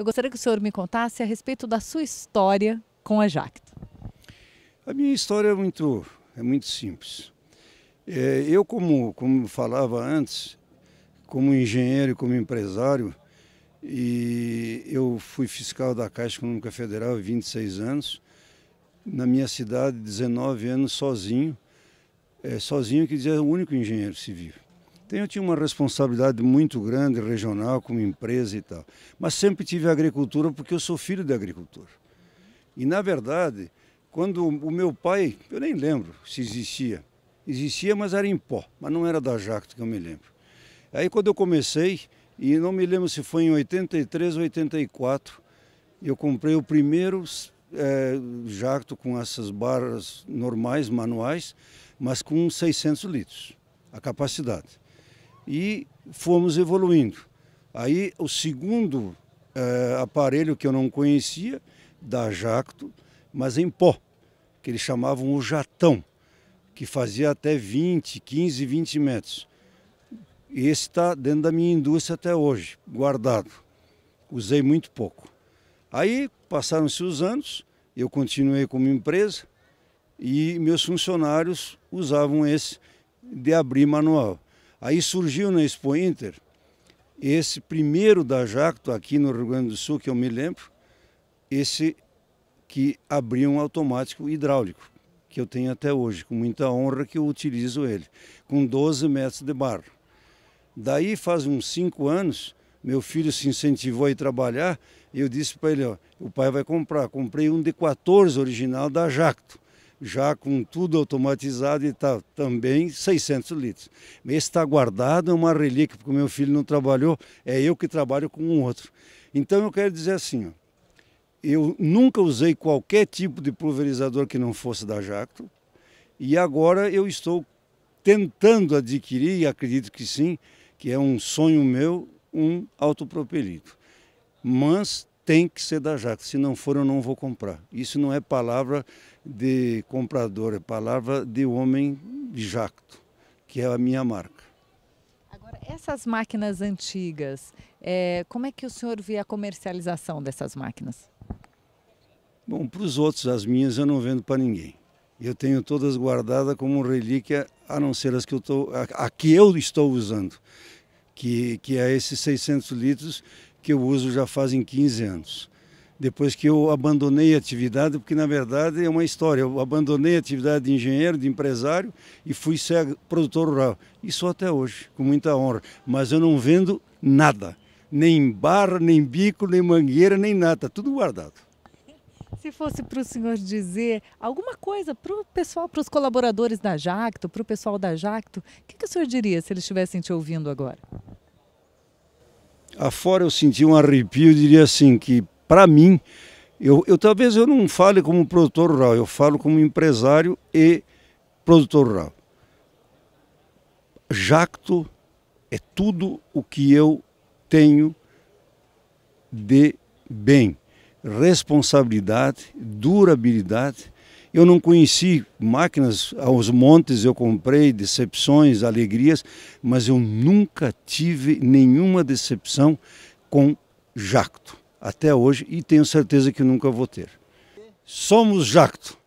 Eu gostaria que o senhor me contasse a respeito da sua história com a Jacto. A minha história é muito, é muito simples. É, eu, como, como falava antes, como engenheiro e como empresário, e eu fui fiscal da Caixa Econômica Federal há 26 anos, na minha cidade, 19 anos sozinho, é, sozinho que dizia é o único engenheiro civil eu tinha uma responsabilidade muito grande regional como empresa e tal. Mas sempre tive agricultura porque eu sou filho de agricultor. E na verdade, quando o meu pai, eu nem lembro se existia. Existia, mas era em pó, mas não era da Jacto que eu me lembro. Aí quando eu comecei, e não me lembro se foi em 83 ou 84, eu comprei o primeiro é, jacto com essas barras normais, manuais, mas com 600 litros, a capacidade e fomos evoluindo. Aí o segundo é, aparelho que eu não conhecia, da Jacto, mas em pó, que eles chamavam o jatão, que fazia até 20, 15, 20 metros. E esse está dentro da minha indústria até hoje, guardado. Usei muito pouco. Aí passaram-se os anos, eu continuei como empresa e meus funcionários usavam esse de abrir manual. Aí surgiu na Expo Inter esse primeiro da Jacto aqui no Rio Grande do Sul, que eu me lembro, esse que abriu um automático hidráulico, que eu tenho até hoje, com muita honra que eu utilizo ele, com 12 metros de barro. Daí faz uns 5 anos, meu filho se incentivou a ir trabalhar, e eu disse para ele, ó, o pai vai comprar. Comprei um de 14 original da Jacto já com tudo automatizado, e está também 600 litros. Esse está guardado, é uma relíquia, porque o meu filho não trabalhou, é eu que trabalho com um outro. Então eu quero dizer assim, ó, eu nunca usei qualquer tipo de pulverizador que não fosse da Jacto, e agora eu estou tentando adquirir, e acredito que sim, que é um sonho meu, um autopropelito Mas tem que ser da Jax, se não for eu não vou comprar. Isso não é palavra de comprador, é palavra de homem de jacto, que é a minha marca. Agora, essas máquinas antigas, é, como é que o senhor vê a comercialização dessas máquinas? Bom, para os outros, as minhas eu não vendo para ninguém. Eu tenho todas guardadas como relíquia, a não ser as que eu, tô, a, a que eu estou usando, que, que é esses 600 litros que eu uso já fazem 15 anos. Depois que eu abandonei a atividade, porque na verdade é uma história, eu abandonei a atividade de engenheiro, de empresário e fui ser produtor rural. Isso até hoje, com muita honra. Mas eu não vendo nada, nem barra, nem bico, nem mangueira, nem nada, tudo guardado. Se fosse para o senhor dizer alguma coisa para o pessoal, para os colaboradores da Jacto, para o pessoal da Jacto, o que, que o senhor diria se eles estivessem te ouvindo agora? afora eu senti um arrepio, diria assim, que para mim, eu, eu, talvez eu não fale como produtor rural, eu falo como empresário e produtor rural. Jacto é tudo o que eu tenho de bem, responsabilidade, durabilidade eu não conheci máquinas aos montes, eu comprei decepções, alegrias, mas eu nunca tive nenhuma decepção com jacto até hoje e tenho certeza que nunca vou ter. Somos jacto.